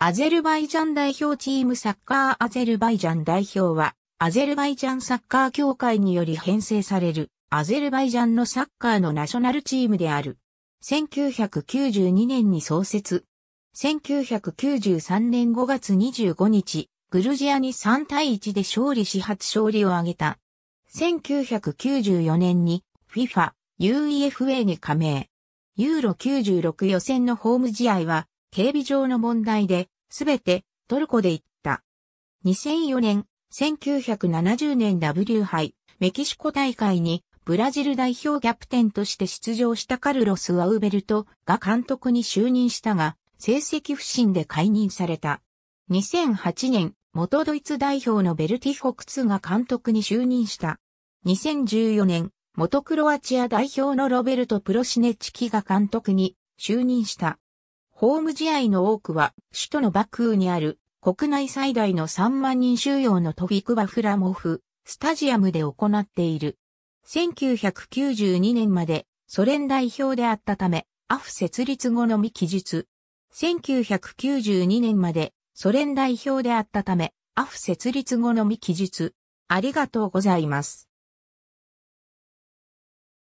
アゼルバイジャン代表チームサッカーアゼルバイジャン代表は、アゼルバイジャンサッカー協会により編成される、アゼルバイジャンのサッカーのナショナルチームである。1992年に創設。1993年5月25日、グルジアに3対1で勝利し初勝利を挙げた。1994年に FIFA、UEFA に加盟。ユーロ96予選のホーム試合は、警備上の問題ですべてトルコで行った。2004年、1970年 W 杯メキシコ大会にブラジル代表キャプテンとして出場したカルロス・アウベルトが監督に就任したが、成績不振で解任された。2008年、元ドイツ代表のベルティ・ホクツが監督に就任した。2014年、元クロアチア代表のロベルト・プロシネチキが監督に就任した。ホーム試合の多くは、首都のバクーにある、国内最大の3万人収容のトフィクバフラモフ、スタジアムで行っている。1992年まで、ソ連代表であったため、アフ設立後のみ記述。1992年まで、ソ連代表であったため、アフ設立後のみ記述。ありがとうございます。